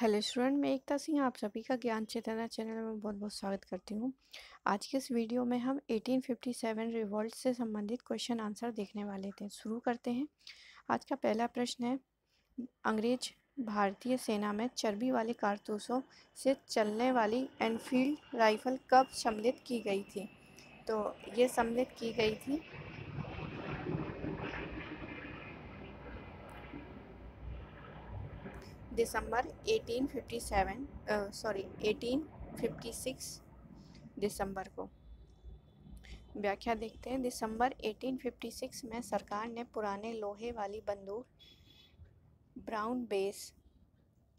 Hello student मैं एकता सिंह आप सभी का ज्ञान चेतना चैनल में बहुत बहुत स्वागत करती हूँ आज के इस वीडियो में हम 1857 रिवॉल्ट से संबंधित क्वेश्चन आंसर देखने वाले थे शुरू करते हैं आज का पहला प्रश्न है अंग्रेज भारतीय सेना में चर्बी वाले कारतूसों से चलने वाली एनफील्ड राइफल कब सम्मिलित की गई थी तो ये सम्मिलित की गई थी दिसंबर 1857 सॉरी uh, 1856 दिसंबर को व्याख्या देखते हैं दिसंबर 1856 में सरकार ने पुराने लोहे वाली बंदूक ब्राउन बेस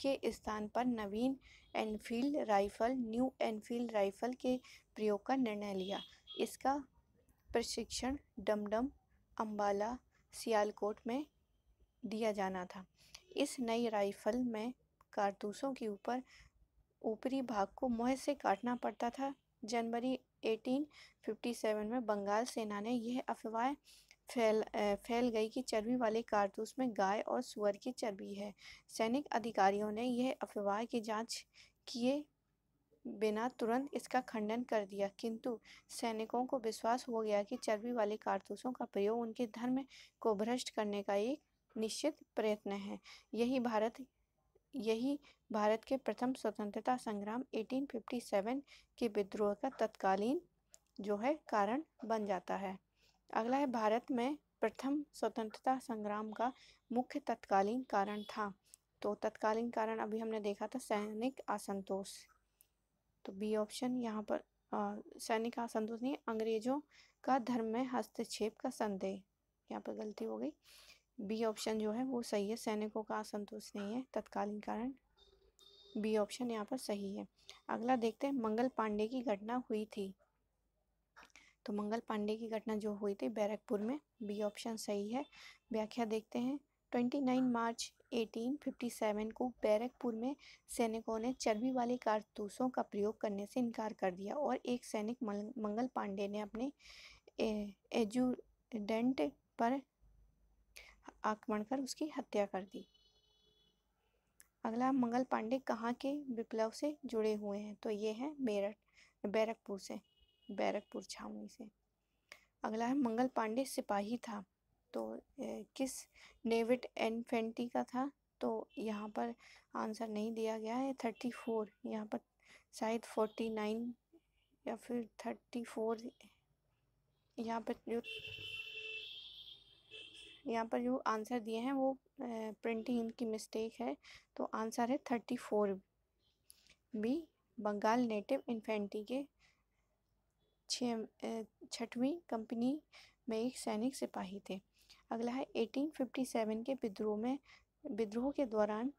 के स्थान पर नवीन Enfield rifle new Enfield rifle के प्रयोग का निर्णय लिया इसका प्रशिक्षण डमडम अम्बाला सियालकोट में दिया जाना था इस नई राइफ़ल में कारतूसों के ऊपर ऊपरी भाग को मुँह से काटना पड़ता था जनवरी 1857 में बंगाल सेना ने यह अफवाह फैल फैल गई कि चर्बी वाले कारतूस में गाय और सुअर की चर्बी है सैनिक अधिकारियों ने यह अफवाह की जांच किए बिना तुरंत इसका खंडन कर दिया किंतु सैनिकों को विश्वास हो गया कि चर्बी वाले कारतूसों का प्रयोग उनके धर्म को भ्रष्ट करने का एक निश्चित प्रयत्न है यही भारत यही भारत के प्रथम स्वतंत्रता संग्राम 1857 के विद्रोह का तत्कालीन जो है कारण बन जाता है अगला है भारत में प्रथम स्वतंत्रता संग्राम का मुख्य तत्कालीन कारण था तो तत्कालीन कारण अभी हमने देखा था सैनिक असंतोष तो बी ऑप्शन यहाँ पर सैनिक असंतोष नहीं अंग्रेजों का धर्म में हस्तक्षेप का संदेह यहाँ पर गलती हो गई बी ऑप्शन जो है वो सही है सैनिकों का असंतोष नहीं है तत्कालीन कारण बी ऑप्शन यहाँ पर सही है अगला देखते हैं मंगल पांडे की घटना हुई थी तो मंगल पांडे की घटना जो हुई थी बैरकपुर में बी ऑप्शन सही है व्याख्या देखते हैं 29 मार्च 1857 को बैरकपुर में सैनिकों ने चर्बी वाले कारतूसों का प्रयोग करने से इनकार कर दिया और एक सैनिक मंगल पांडे ने अपने एजुडेंट पर आक्रमण कर उसकी हत्या कर दी अगला मंगल पांडे कहाँ के विप्लव से जुड़े हुए हैं तो ये है मेरठ बैरकपुर से बैरकपुर छावनी से अगला है मंगल पांडे सिपाही था तो ए, किस नेविट एनफेंटी का था तो यहाँ पर आंसर नहीं दिया गया है थर्टी फोर यहाँ पर शायद फोर्टी नाइन या फिर थर्टी फोर यहाँ पर जो यहाँ पर जो आंसर दिए हैं वो प्रिंटिंग की मिस्टेक है तो आंसर है thirty four B Bengal native infantry के छठवीं कंपनी में एक सैनिक सिपाही थे अगला है एटीन फिफ्टी सेवन के विद्रोह में विद्रोह के दौरान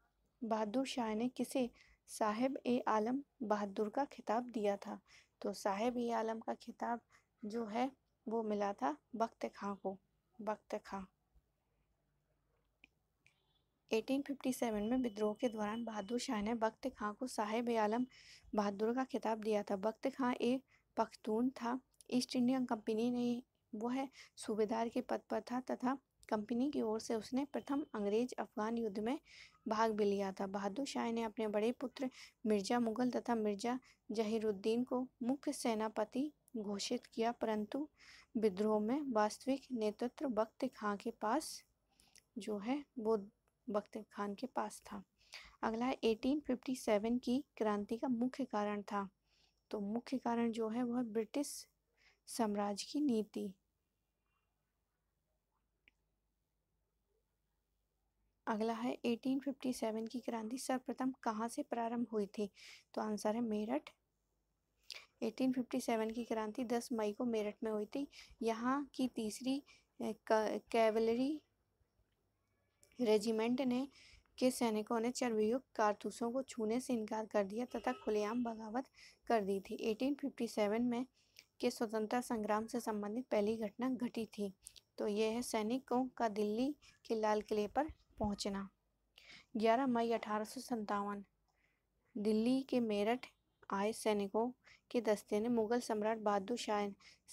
बहादुर शाह ने किसे साहिब ए आलम बहादुर का खिताब दिया था तो साहिब ए आलम का खिताब जो है वो मिला था बख्त खां को बख्त खां 1857 में विद्रोह के दौरान बहादुर शाह ने बख्त खां को साहेब आलम बहादुर का खिताब दिया था बख्त खां एक पख्तून था ईस्ट इंडिया कंपनी ने वह सूबेदार के पद पर था तथा कंपनी की ओर से उसने प्रथम अंग्रेज अफगान युद्ध में भाग भी लिया था बहादुर शाह ने अपने बड़े पुत्र मिर्जा मुगल तथा मिर्जा जहीरुद्दीन को मुख्य सेनापति घोषित किया परंतु विद्रोह में वास्तविक नेतृत्व बख्त खां के पास जो है वो बख्त खान के पास था अगला है एटीन की क्रांति का मुख्य कारण था तो मुख्य कारण जो है वह ब्रिटिश साम्राज्य की नीति अगला है 1857 की क्रांति सर्वप्रथम कहाँ से प्रारंभ हुई थी तो आंसर है मेरठ 1857 की क्रांति 10 मई को मेरठ में हुई थी यहाँ की तीसरी कैवलरी रेजिमेंट ने के सैनिकों ने चर्बयुक्त कारतूसों को छूने से इनकार कर दिया तथा खुलेआम बगावत कर दी थी 1857 में के स्वतंत्रता संग्राम से संबंधित पहली घटना घटी थी तो यह है सैनिकों का दिल्ली के लाल किले पर पहुंचना 11 मई अठारह दिल्ली के मेरठ आए सैनिकों के दस्ते ने मुग़ल सम्राट बहादुर शाह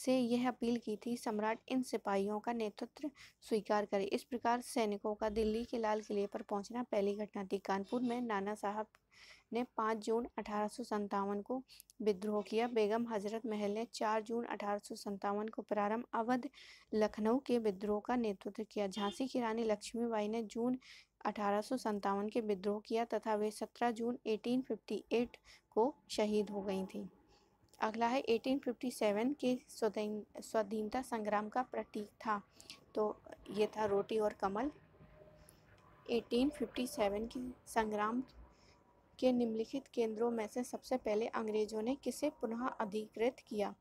से यह अपील की थी सम्राट इन सिपाहियों का नेतृत्व स्वीकार करे इस प्रकार सैनिकों का दिल्ली के लाल किले पर पहुंचना पहली घटना थी कानपुर में नाना साहब ने 5 जून अठारह को विद्रोह किया बेगम हजरत महल ने 4 जून अठारह को प्रारंभ अवध लखनऊ के विद्रोह का नेतृत्व किया झांसी की रानी लक्ष्मीबाई ने जून अठारह के विद्रोह किया तथा वे 17 जून 1858 को शहीद हो गई थीं अगला है 1857 के स्वाधीनता संग्राम का प्रतीक था तो ये था रोटी और कमल 1857 की संग्राम के निम्नलिखित केंद्रों में से सबसे पहले अंग्रेजों ने किसे पुनः अधिकृत किया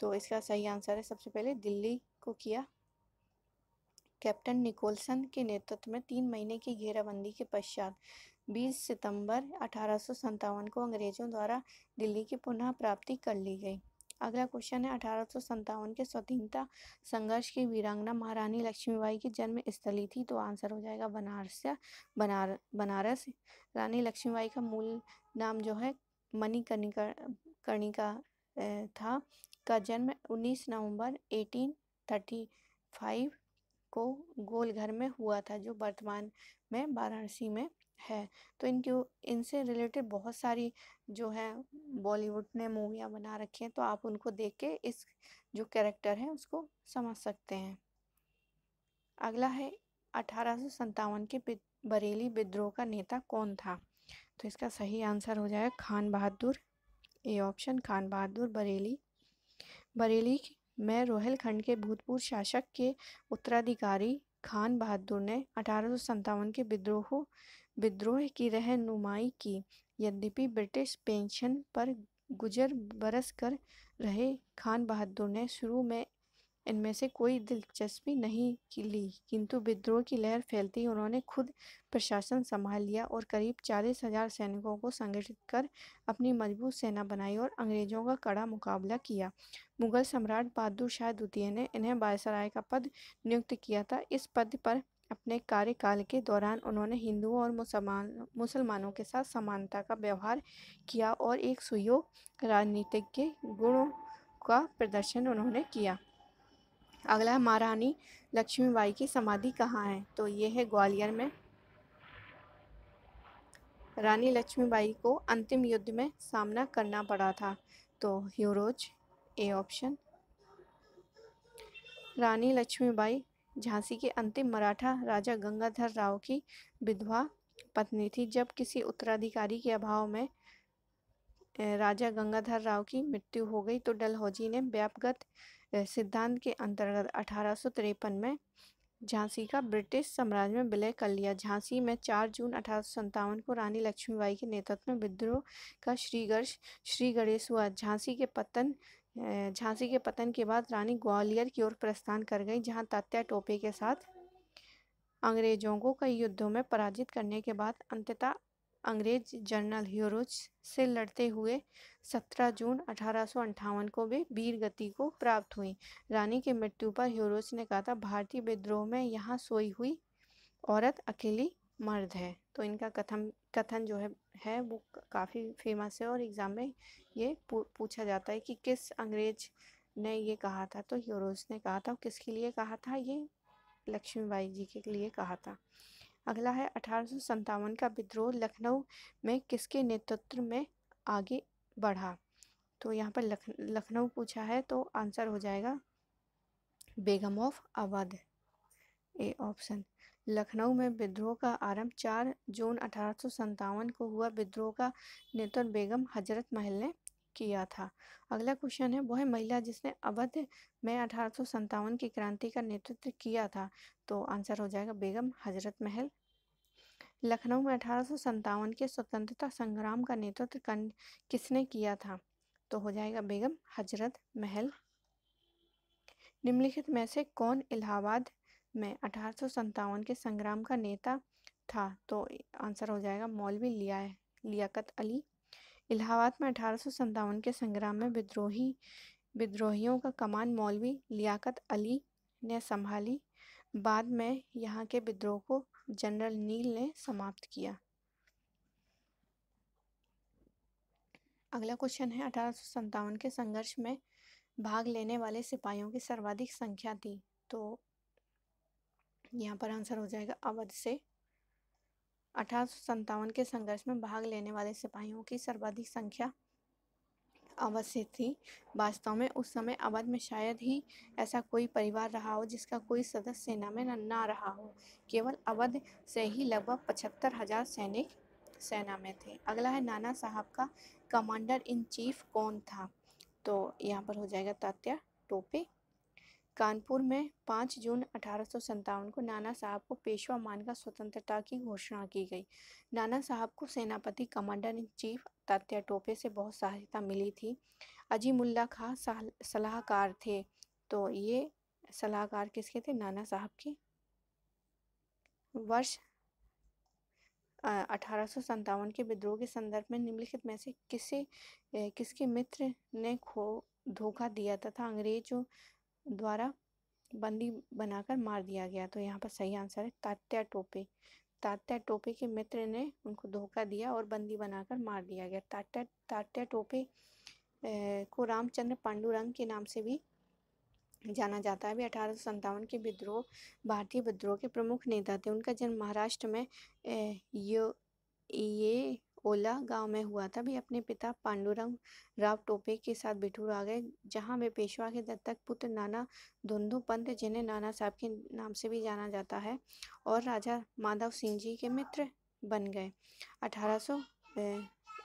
तो इसका सही आंसर है सबसे पहले दिल्ली को किया कैप्टन निकोलसन के नेतृत्व में तीन महीने की घेराबंदी के पश्चात 20 सितंबर अठारह को अंग्रेज़ों द्वारा दिल्ली की पुनः प्राप्ति कर ली गई अगला क्वेश्चन है अठारह के स्वतंत्रता संघर्ष की वीरांगना महारानी लक्ष्मीबाई की जन्म स्थली थी तो आंसर हो जाएगा बनारस बनार बनारस रानी लक्ष्मीबाई का मूल नाम जो है मनी कर्णिका कर्णिका था का जन्म 19 नवंबर 1835 को गोलघर में हुआ था जो वर्तमान में वाराणसी में है तो इनके इनसे रिलेटेड बहुत सारी जो है बॉलीवुड ने मूवियाँ बना रखी हैं तो आप उनको देख के इस जो कैरेक्टर है उसको समझ सकते हैं अगला है अठारह के बरेली विद्रोह का नेता कौन था तो इसका सही आंसर हो जाएगा खान बहादुर ए ऑप्शन खान बहादुर बरेली बरेली में रोहिलखंड के भूतपूर्व शासक के उत्तराधिकारी खान बहादुर ने अठारह के विद्रोह विद्रोह की रहनुमाई की यद्यपि ब्रिटिश पेंशन पर गुजर बरस कर रहे खान बहादुर ने शुरू में इनमें से कोई दिलचस्पी नहीं की ली किंतु विद्रोह की लहर फैलती उन्होंने खुद प्रशासन संभाल लिया और करीब चालीस हजार सैनिकों को संगठित कर अपनी मजबूत सेना बनाई और अंग्रेजों का कड़ा मुकाबला किया मुगल सम्राट बहादुर शाह द्वितीय ने इन्हें बायसराय का पद नियुक्त किया था इस पद पर अपने कार्यकाल के दौरान उन्होंने हिंदुओं और मुसलमान मुसलमानों के साथ समानता का व्यवहार किया और एक सुयोग राजनीतिज्ञ गुणों का प्रदर्शन उन्होंने किया अगला महारानी लक्ष्मीबाई की समाधि कहाँ है तो ये है ग्वालियर में रानी लक्ष्मीबाई को अंतिम युद्ध में सामना करना पड़ा था तो Hugh Rose A option Rani Lakshmibai Jhansi के अंतिम मराठा राजा गंगाधर राव की विधवा पत्नी थी जब किसी उत्तराधिकारी के अभाव में राजा गंगाधर राव की मृत्यु हो गई तो डलहौजी ने व्यापगत सिद्धांत के अंतर्गत अठारह में झांसी का ब्रिटिश साम्राज्य में विलय कर लिया झांसी में 4 जून अठारह को रानी लक्ष्मीबाई के नेतृत्व में विद्रोह का श्रीगर्ष श्री गणेश हुआ झांसी के पतन झांसी के पतन के बाद रानी ग्वालियर की ओर प्रस्थान कर गई जहां तात्या टोपे के साथ अंग्रेजों को कई युद्धों में पराजित करने के बाद अंततः अंग्रेज जनरल ह्यूरोज से लड़ते हुए 17 जून अठारह को वे वीर गति को प्राप्त हुई रानी की मृत्यु पर ह्यूरोज ने कहा था भारतीय विद्रोह में यहाँ सोई हुई औरत अकेली मर्द है तो इनका कथन कथन जो है है वो काफ़ी फेमस है और एग्ज़ाम में ये पूछा जाता है कि किस अंग्रेज ने ये कहा था तो यूरोस ने कहा था किसके लिए कहा था ये लक्ष्मीबाई जी के लिए कहा था अगला है अठारह का विद्रोह लखनऊ में किसके नेतृत्व में आगे बढ़ा तो यहाँ पर लख लखनऊ पूछा है तो आंसर हो जाएगा Begum of Awadh A option Lucknow में विद्रोह का आरंभ 4 जून अठारह को हुआ विद्रोह का नेतृत्व बेगम हजरत महल ने किया था अगला क्वेश्चन है वह महिला जिसने अवध में अठारह की क्रांति का नेतृत्व किया था तो आंसर हो जाएगा बेगम हजरत महल लखनऊ में अठारह के स्वतंत्रता संग्राम का नेतृत्व किसने किया था तो हो जाएगा बेगम हजरत महल निम्नलिखित में से कौन इलाहाबाद में अठारह के संग्राम का नेता था तो आंसर हो जाएगा मौलवी लिया लियाकत अली इलाहाबाद में अठारह के संग्राम में विद्रोही विद्रोहियों का कमान मौलवी लियाकत अली ने संभाली बाद में यहाँ के विद्रोह को जनरल नील ने समाप्त किया अगला क्वेश्चन है अठारह के संघर्ष में भाग लेने वाले सिपाहियों की सर्वाधिक संख्या थी तो यहाँ पर आंसर हो जाएगा अवध से अठारह के संघर्ष में भाग लेने वाले सिपाहियों की सर्वाधिक संख्या अवध से थी वास्तव में उस समय अवध में शायद ही ऐसा कोई परिवार रहा हो जिसका कोई सदस्य सेना में ना रहा हो केवल अवध से ही लगभग पचहत्तर हजार सैनिक सेना में थे अगला है नाना साहब का कमांडर इन चीफ कौन था तो यहाँ पर हो जाएगा तात्या टोपे कानपुर में 5 जून अठारह को नाना साहब को पेशवा मानकर स्वतंत्रता की घोषणा की गई नाना साहब को सेनापति commander in chief Tatya Tope से बहुत सहायता मिली थी अजीमुल्ला खां सलाहकार थे तो ये सलाहकार किसके थे नाना साहब के वर्ष अठारह के विद्रोह के संदर्भ में निम्नलिखित में से किसे किसके मित्र ने खो धोखा दिया तथा अंग्रेजों द्वारा बंदी बनाकर मार दिया गया तो यहाँ पर सही आंसर है तात्या टोपे तात्या टोपे के मित्र ने उनको धोखा दिया और बंदी बनाकर मार दिया गया तात्या तात्या टोपे को रामचंद्र पांडुरंग के नाम से भी जाना जाता है अभी अठारह के विद्रोह भारतीय विद्रोह के प्रमुख नेता थे उनका जन्म महाराष्ट्र में यो ये ओला गांव में हुआ था भी अपने पिता पांडुरंग राव टोपे के साथ बिठूर आ गए जहां वे पेशवा के दत्तक पुत्र नाना धुंधु पंत जिन्हें नाना साहब के नाम से भी जाना जाता है और राजा माधव सिंह जी के मित्र बन गए अठारह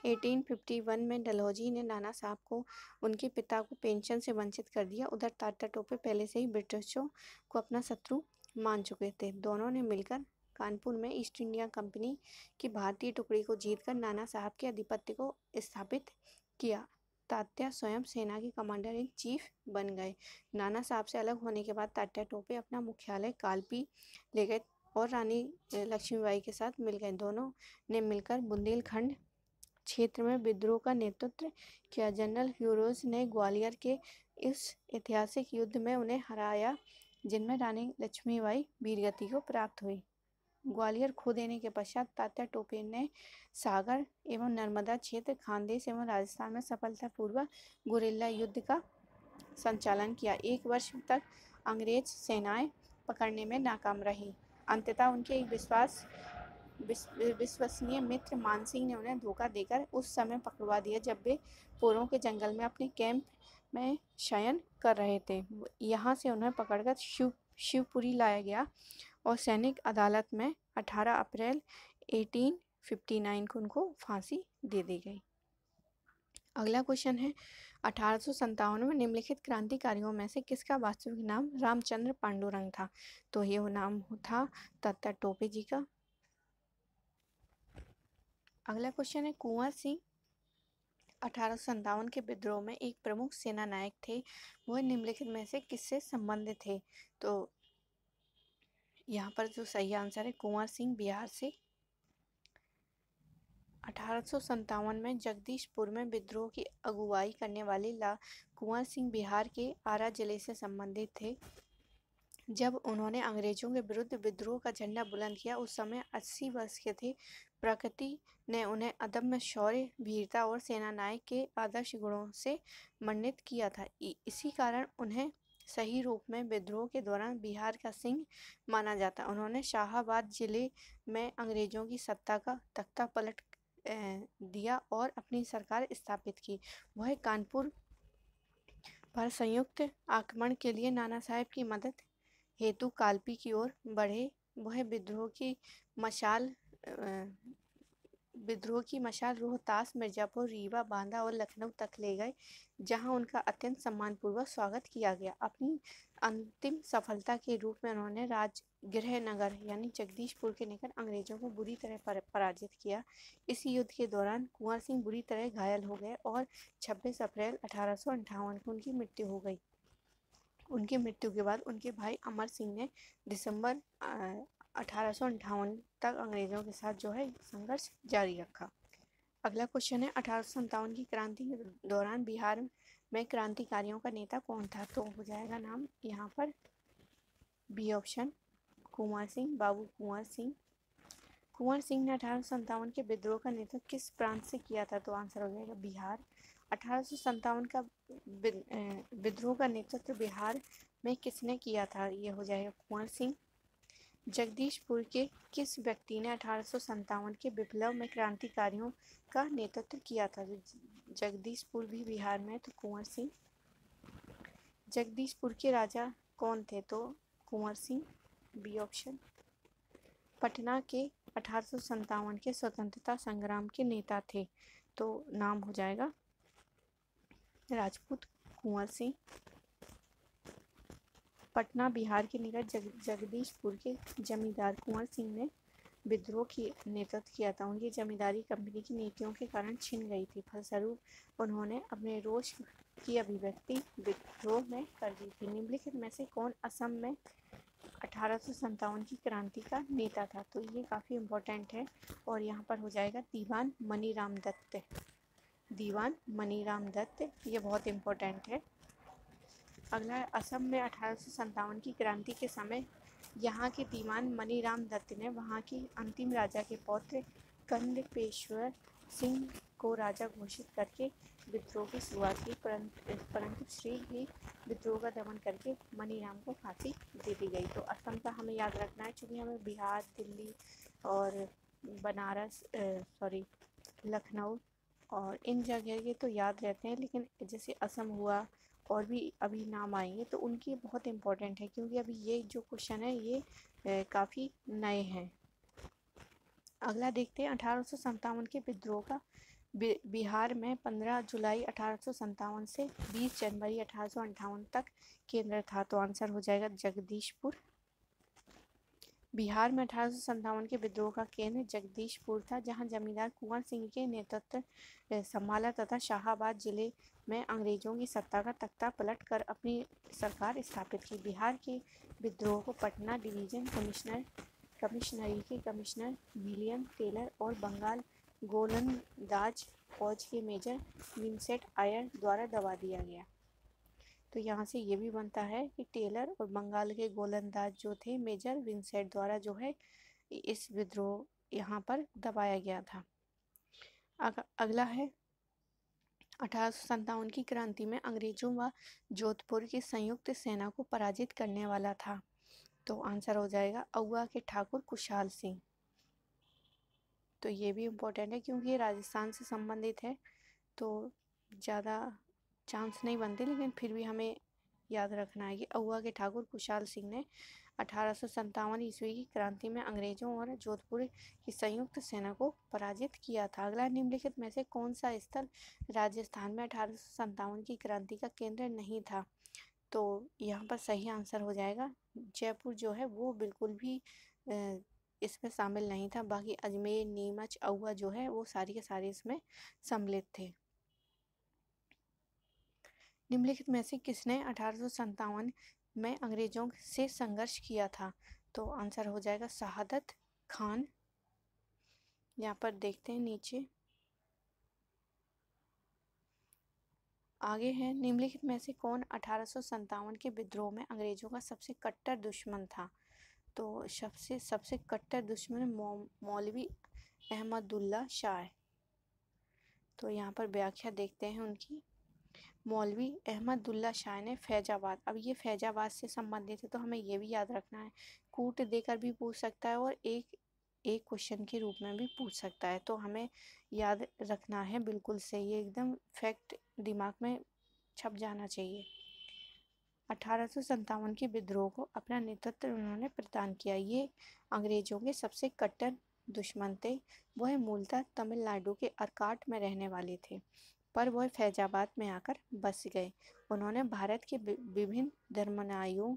1851 में डलहौजी ने नाना साहब को उनके पिता को पेंशन से वंचित कर दिया उधर टाटा टोपे पहले से ही ब्रिटिशों को अपना शत्रु मान चुके थे दोनों ने मिलकर कानपुर में ईस्ट इंडिया कंपनी की भारतीय टुकड़ी को जीतकर नाना साहब के आधिपत्य को स्थापित किया तात्या स्वयं सेना के कमांडर इन चीफ बन गए नाना साहब से अलग होने के बाद तात्या टोपे अपना मुख्यालय कालपी ले गए और रानी लक्ष्मीबाई के साथ मिल गए दोनों ने मिलकर बुंदेलखंड क्षेत्र में विद्रोह का नेतृत्व किया जनरल ह्यूरोज ने ग्वालियर के इस ऐतिहासिक युद्ध में उन्हें हराया जिनमें रानी लक्ष्मीबाई वीरगति को प्राप्त हुई ग्वालियर खो देने के पश्चात तात्या टोपे ने सागर एवं नर्मदा क्षेत्र खानदेश एवं राजस्थान में सफलतापूर्वक गुरिल्ला युद्ध का संचालन किया एक वर्ष तक अंग्रेज सेनाएं पकड़ने में नाकाम रही अंततः उनके एक विश्वास विश्वसनीय मित्र मानसिंह ने उन्हें धोखा देकर उस समय पकड़वा दिया जब वे पोरों के जंगल में अपने कैंप में शयन कर रहे थे यहाँ से उन्हें पकड़कर शिव शिवपुरी लाया गया और सैनिक अदालत में 18 अप्रैल 1859 को उनको फांसी दे दी गई अगला क्वेश्चन है अठारह में निम्नलिखित क्रांतिकारियों में से किसका वास्तविक नाम रामचंद्र पांडुरंग था तो ये वो नाम था तत्ता टोपे जी का अगला क्वेश्चन है कुंवर सिंह अठारह के विद्रोह में एक प्रमुख सेना नायक थे वह निम्नलिखित में से किससे संबंधित थे तो यहाँ पर जो सही आंसर है कुंवर सिंह बिहार से अठारह में जगदीशपुर में विद्रोह की अगुवाई करने वाले ला कुंवर सिंह बिहार के आरा जिले से संबंधित थे जब उन्होंने अंग्रेजों के विरुद्ध विद्रोह का झंडा बुलंद किया उस समय 80 वर्ष के थे प्रकृति ने उन्हें अदम्य शौर्य वीरता और सेनानायक के आदर्श गुणों से मन्नित किया था इसी कारण उन्हें सही रूप में विद्रोह के दौरान बिहार का सिंह माना जाता उन्होंने शाहबाद जिले में अंग्रेज़ों की सत्ता का तख्ता पलट दिया और अपनी सरकार स्थापित की वह कानपुर पर संयुक्त आक्रमण के लिए नाना साहब की मदद हेतु कालपी की ओर बढ़े वह विद्रोह की मशाल विद्रोह की मशाल रोहतास मिर्जापुर रीवा बांदा और लखनऊ तक ले गए जहां उनका अत्यंत सम्मानपूर्वक स्वागत किया गया अपनी अंतिम सफलता के रूप में उन्होंने राजगृह नगर यानी जगदीशपुर के निकट अंग्रेजों को बुरी तरह पर, पराजित किया इसी युद्ध के दौरान कुंवर सिंह बुरी तरह घायल हो गए और 26 अप्रैल अठारह को उनकी मृत्यु हो गई उनकी मृत्यु के बाद उनके भाई अमर सिंह ने दिसंबर अठारह तक अंग्रेज़ों के साथ जो है संघर्ष जारी रखा अगला क्वेश्चन है अठारह की क्रांति के दौरान बिहार में क्रांतिकारियों का नेता कौन था तो हो जाएगा नाम यहाँ पर बी ऑप्शन कुंवर सिंह बाबू कुंवर सिंह कुंवर सिंह ने अठारह के विद्रोह का नेतृत्व किस प्रांत से किया था तो आंसर हो जाएगा बिहार अठारह का विद्रोह का नेतृत्व बिहार में किसने किया था ये हो जाएगा कुंवर सिंह जगदीशपुर के किस व्यक्ति ने अठारह के विप्लव में क्रांतिकारियों का नेतृत्व किया था जगदीशपुर भी बिहार में तो कुंवर सिंह जगदीशपुर के राजा कौन थे तो कुंवर सिंह बी ऑप्शन पटना के अठारह के स्वतंत्रता संग्राम के नेता थे तो नाम हो जाएगा राजपूत कुंवर सिंह पटना बिहार के निकट जग, जगदीशपुर के जमींदार कुंवर सिंह ने विद्रोह की नेतृत्व किया था उनकी जमींदारी कंपनी की नीतियों के कारण छिन गई थी फलस्वरूप उन्होंने अपने रोष की अभिव्यक्ति विद्रोह में कर दी थी निम्नलिखित में से कौन असम में अठारह की क्रांति का नेता था तो ये काफ़ी इम्पोर्टेंट है और यहाँ पर हो जाएगा दीवान मनीराम दत्त दीवान मनीराम दत्त ये बहुत इम्पोर्टेंट है अगला असम में अठारह की क्रांति के समय यहाँ के दीवान मनीराम दत्त ने वहाँ के अंतिम राजा के पौत्र कंदपेश्वर सिंह को राजा घोषित करके विद्रोह की शुरुआत की परंतु परंतु श्री ही विद्रोह का दमन करके मनीराम को फांसी दे दी गई तो असम का हमें याद रखना है चूँकि हमें बिहार दिल्ली और बनारस सॉरी लखनऊ और इन जगह के तो याद रहते हैं लेकिन जैसे असम हुआ और भी अभी नाम आएंगे तो उनकी बहुत इम्पोर्टेंट है क्योंकि अभी ये जो क्वेश्चन है ये काफ़ी नए हैं अगला देखते हैं अठारह के विद्रोह का बिहार में 15 जुलाई अठारह से 20 जनवरी अठारह तक केंद्र था तो आंसर हो जाएगा जगदीशपुर बिहार में अठारह के विद्रोह का केंद्र जगदीशपुर था जहां जमींदार कुंवर सिंह के नेतृत्व संभाला तथा शाहबाद जिले में अंग्रेजों की सत्ता का तख्ता पलट कर अपनी सरकार स्थापित की बिहार के विद्रोह को पटना डिवीजन कमिश्नर कमिश्नरी के कमिश्नर विलियम टेलर और बंगाल गोलंदाज फौज के मेजर विंसेट आयर द्वारा दबा दिया गया तो यहाँ से ये भी बनता है कि टेलर और बंगाल के गोलंदाज जो थे मेजर विंसेट द्वारा जो है इस विद्रोह यहाँ पर दबाया गया था अग, अगला है अठारह की क्रांति में अंग्रेजों व जोधपुर की संयुक्त सेना को पराजित करने वाला था तो आंसर हो जाएगा अउआ के ठाकुर कुशाल सिंह तो ये भी इम्पोर्टेंट है क्योंकि ये राजस्थान से संबंधित है तो ज़्यादा चांस नहीं बनते लेकिन फिर भी हमें याद रखना है कि अवा के ठाकुर कुशाल सिंह ने अठारह ईस्वी की क्रांति में अंग्रेजों और जोधपुर की संयुक्त सेना को पराजित किया था अगला निम्नलिखित में से कौन सा स्थल राजस्थान में अठारह की क्रांति का केंद्र नहीं था तो यहाँ पर सही आंसर हो जाएगा जयपुर जो है वो बिल्कुल भी इसमें शामिल नहीं था बाकी अजमेर नीमच अवा जो है वो सारी के सारे इसमें सम्मिलित थे निम्नलिखित में से किसने अठारह में अंग्रेज़ों से संघर्ष किया था तो आंसर हो जाएगा शहादत खान यहाँ पर देखते हैं नीचे आगे है निम्नलिखित में से कौन अठारह के विद्रोह में अंग्रेज़ों का सबसे कट्टर दुश्मन था तो सबसे सबसे कट्टर दुश्मन मौलवी अहमदुल्ला शाह तो यहाँ पर व्याख्या देखते हैं उनकी मौलवी अहमदुल्ला शाह ने फैजाबाद अब ये फैजाबाद से संबंधित है तो हमें ये भी याद रखना है कूट देकर भी पूछ सकता है और एक एक क्वेश्चन के रूप में भी पूछ सकता है तो हमें याद रखना है बिल्कुल से ये एकदम फैक्ट दिमाग में छप जाना चाहिए अठारह के विद्रोह को अपना नेतृत्व उन्होंने प्रदान किया ये अंग्रेजों के सबसे कट्टर दुश्मन थे वह मूलतः तमिलनाडु के अरकाट में रहने वाले थे पर वह फैजाबाद में आकर बस गए उन्होंने भारत के विभिन्न धर्मनायों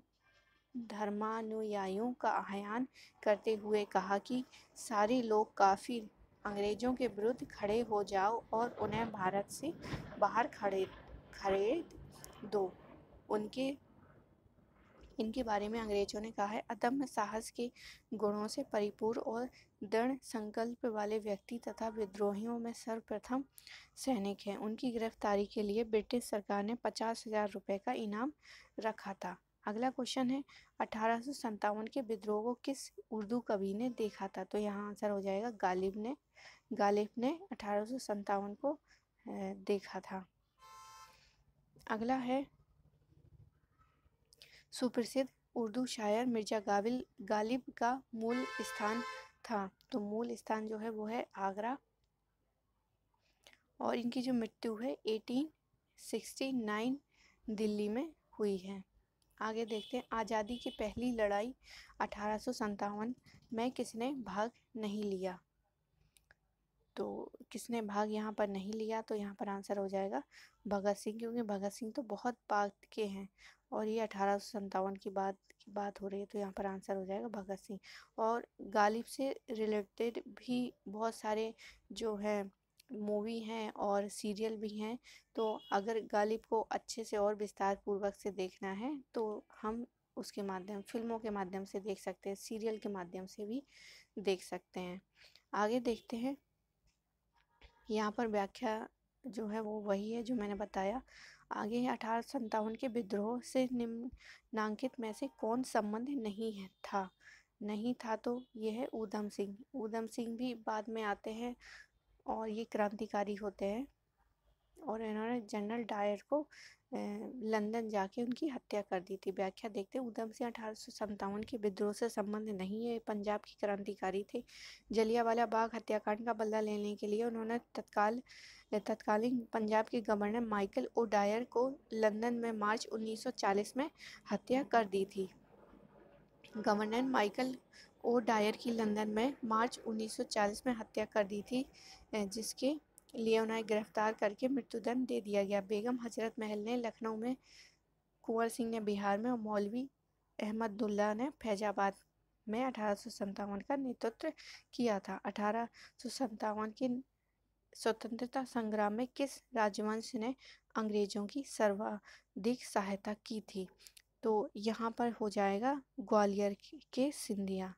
धर्मानुयायियों का आह्वान करते हुए कहा कि सारे लोग काफ़ी अंग्रेजों के विरुद्ध खड़े हो जाओ और उन्हें भारत से बाहर खड़े खड़े दो उनके इनके बारे में अंग्रेजों ने कहा है अदम्य साहस के गुणों से परिपूर्ण और दृढ़ संकल्प वाले व्यक्ति तथा विद्रोहियों में सर्वप्रथम सैनिक हैं उनकी गिरफ्तारी के लिए ब्रिटिश सरकार ने पचास हजार रुपये का इनाम रखा था अगला क्वेश्चन है अठारह के विद्रोह को किस उर्दू कवि ने देखा था तो यहाँ आंसर हो जाएगा गालिब ने गालिब ने अठारह को देखा था अगला है सुप्रसिद्ध उर्दू शायर मिर्ज़ा गाविल गालिब का मूल स्थान था तो मूल स्थान जो है वो है आगरा और इनकी जो मृत्यु है 1869 दिल्ली में हुई है आगे देखते हैं आज़ादी की पहली लड़ाई अठारह में किसने भाग नहीं लिया तो किसने भाग यहाँ पर नहीं लिया तो यहाँ पर आंसर हो जाएगा भगत सिंह क्योंकि भगत सिंह तो बहुत पाक के हैं और ये अठारह सौ की बात की बात हो रही है तो यहाँ पर आंसर हो जाएगा भगत सिंह और गालिब से रिलेटेड भी हम्म। बहुत सारे जो हैं मूवी हैं और सीरियल भी हैं तो अगर गालिब को अच्छे से और विस्तार पूर्वक से देखना है तो हम उसके माध्यम फिल्मों के माध्यम से देख सकते हैं सीरियल के माध्यम से भी देख सकते हैं आगे देखते हैं यहाँ पर व्याख्या जो है वो वही है जो मैंने बताया आगे अठारह सौ के विद्रोह से निम्नांकित में से कौन संबंध नहीं है था नहीं था तो यह है ऊधम सिंह ऊधम सिंह भी बाद में आते हैं और ये क्रांतिकारी होते हैं और इन्होंने जनरल डायर को लंदन जाके उनकी हत्या कर दी थी व्याख्या देखते ऊधम सिंह अठारह सौ सत्तावन के विद्रोह से संबंध नहीं है पंजाब की क्रांतिकारी थे जलियावाला बाग हत्याकांड का बदला लेने के लिए उन्होंने तत्काल ने तत्कालीन पंजाब के गवर्नर माइकल ओ डायर को लंदन में मार्च 1940 में हत्या कर दी थी गवर्नर माइकल ओ डायर की लंदन में मार्च 1940 में हत्या कर दी थी जिसके लिए उन्हें गिरफ्तार करके मृत्युदंड दे दिया गया बेगम हजरत महल ने लखनऊ में कुंवर सिंह ने बिहार में और मौलवी अहमदुल्ला ने फैजाबाद में अठारह का नेतृत्व किया था अठारह के स्वतंत्रता संग्राम में किस राजवंश ने अंग्रेजों की सर्वाधिक सहायता की थी तो यहाँ पर हो जाएगा ग्वालियर के सिंधिया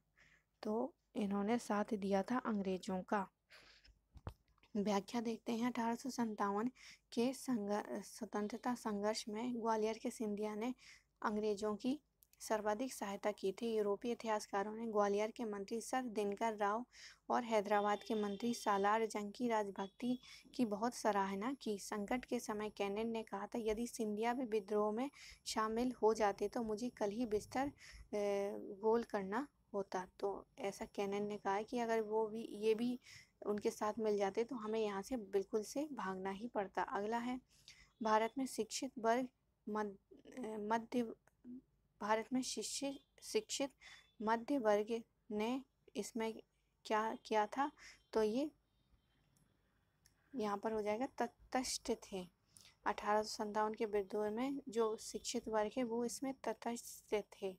तो इन्होंने साथ दिया था अंग्रेजों का व्याख्या देखते हैं अठारह सौ सत्तावन के संग स्वतंत्रता संघर्ष में ग्वालियर के सिंधिया ने अंग्रेजों की सर्वाधिक सहायता की थी यूरोपीय इतिहासकारों ने ग्वालियर के मंत्री सर दिनकर राव और हैदराबाद के मंत्री सालार जंग की राजभक्ति की बहुत सराहना की संकट के समय कैनेड ने कहा था यदि सिंधिया भी विद्रोह में शामिल हो जाते तो मुझे कल ही बिस्तर गोल करना होता तो ऐसा कैनन ने कहा है कि अगर वो भी ये भी उनके साथ मिल जाते तो हमें यहाँ से बिल्कुल से भागना ही पड़ता अगला है भारत में शिक्षित वर्ग मध्य भारत में शिक्षित शिक्षित मध्य वर्ग ने इसमें क्या किया था तो ये यहाँ पर हो जाएगा तटस्थ थे अठारह सौ के विद्रोह में जो शिक्षित वर्ग है वो इसमें तटस्थ थे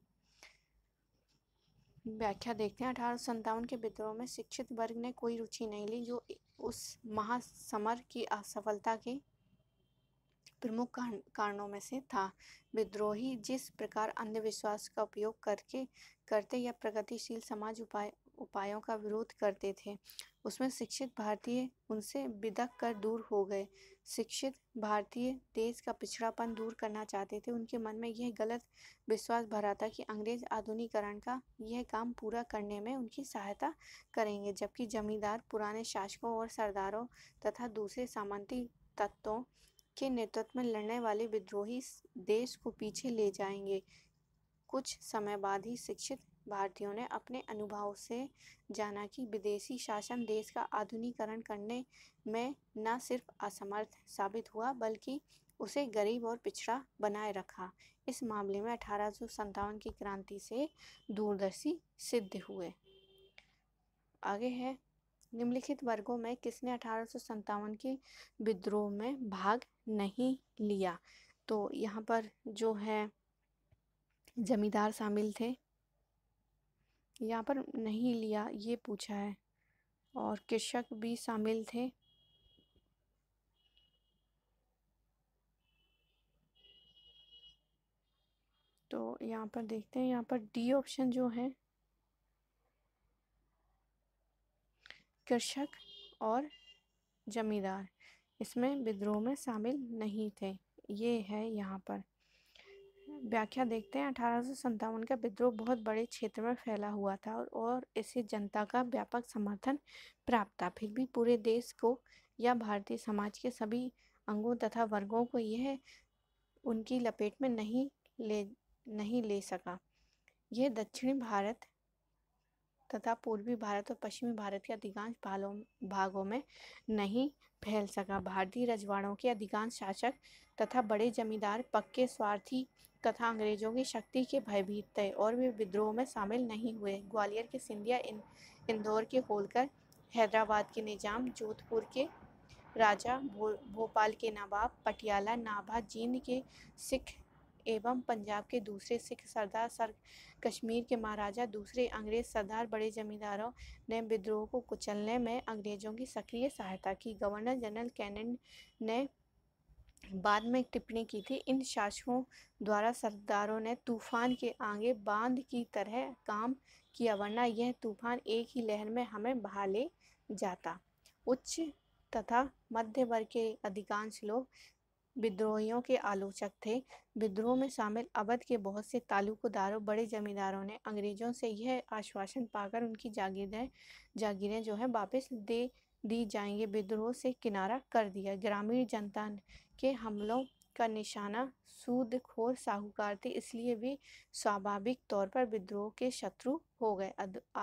व्याख्या देखते हैं अठारह सौ के विद्रोह में शिक्षित वर्ग ने कोई रुचि नहीं ली जो उस महासमर की असफलता की प्रमुख कारणों में से था विद्रोही जिस प्रकार अंधविश्वास का उपयोग करके करते या प्रगतिशील समाज उपाय उपायों का विरोध करते थे उसमें शिक्षित भारतीय उनसे बिदक कर दूर हो गए शिक्षित भारतीय देश का पिछड़ापन दूर करना चाहते थे उनके मन में यह गलत विश्वास भरा था कि अंग्रेज आधुनिकरण का यह काम पूरा करने में उनकी सहायता करेंगे जबकि जमींदार पुराने शासकों और सरदारों तथा दूसरे सामंती तत्वों के नेतृत्व में लड़ने वाले विद्रोही देश को पीछे ले जाएंगे कुछ समय बाद ही शिक्षित भारतीयों ने अपने अनुभव से जाना कि विदेशी शासन देश का आधुनिकरण करने में न सिर्फ असमर्थ साबित हुआ बल्कि उसे गरीब और पिछड़ा बनाए रखा इस मामले में अठारह की क्रांति से दूरदर्शी सिद्ध हुए आगे है निम्नलिखित वर्गों में किसने अठारह की विद्रोह में भाग नहीं लिया तो यहाँ पर जो है जमींदार शामिल थे यहाँ पर नहीं लिया ये पूछा है और कृषक भी शामिल थे तो यहाँ पर देखते हैं यहाँ पर डी ऑप्शन जो है कृषक और जमींदार इसमें विद्रोह में शामिल नहीं थे ये है यहाँ पर व्याख्या देखते हैं अठारह का विद्रोह बहुत बड़े क्षेत्र में फैला हुआ था और, और इसे जनता का व्यापक समर्थन प्राप्त था फिर भी पूरे देश को या भारतीय समाज के सभी अंगों तथा वर्गों को यह उनकी लपेट में नहीं ले नहीं ले सका यह दक्षिणी भारत तथा पूर्वी भारत और पश्चिमी भारत के अधिकांश भालों भागों में नहीं फैल सका भारतीय रजवाड़ों के अधिकांश शासक तथा बड़े जमींदार पक्के स्वार्थी तथा अंग्रेजों की शक्ति के भयभीत थे और वे विद्रोह में शामिल नहीं हुए ग्वालियर के सिंधिया इन, इंदौर के होलकर हैदराबाद के निजाम जोधपुर के राजा भो, भोपाल के नवाब पटियाला नाभा जींद के सिख एवं पंजाब के दूसरे सिख सरदार सर कश्मीर के महाराजा दूसरे अंग्रेज सरदार बड़े जमींदारों ने विद्रोह को कुचलने में अंग्रेजों की सक्रिय सहायता की गवर्नर जनरल कैनन ने बाद में एक टिप्पणी की थी इन शासकों द्वारा सरदारों ने तूफान के आगे बांध की तरह काम किया वरना यह तूफान एक ही लहर में हमें बहा ले जाता उच्च तथा मध्य वर्ग के अधिकांश लोग विद्रोहियों के आलोचक थे विद्रोह में शामिल अवध के बहुत से ताल्लुकदारों बड़े जमींदारों ने अंग्रेजों से यह आश्वासन पाकर उनकी जागीरें जागीरें जो है वापस दे दी जाएंगे विद्रोह से किनारा कर दिया ग्रामीण जनता के हमलों का निशाना सूदखोर साहूकार थे इसलिए भी स्वाभाविक तौर पर विद्रोह के शत्रु हो गए